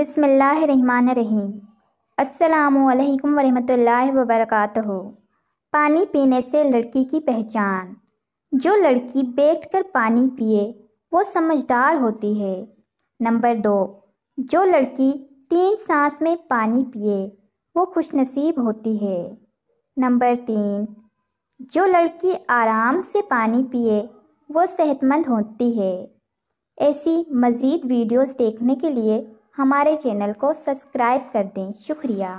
बिसमीम अल्लाम वरहमल वबरक पानी पीने से लड़की की पहचान जो लड़की बैठकर पानी पिए वो समझदार होती है नंबर दो जो लड़की तीन सांस में पानी पिए वो खुशनसीब होती है नंबर तीन जो लड़की आराम से पानी पिए वो सेहतमंद होती है ऐसी मज़ीद वीडियोस देखने के लिए हमारे चैनल को सब्सक्राइब कर दें शुक्रिया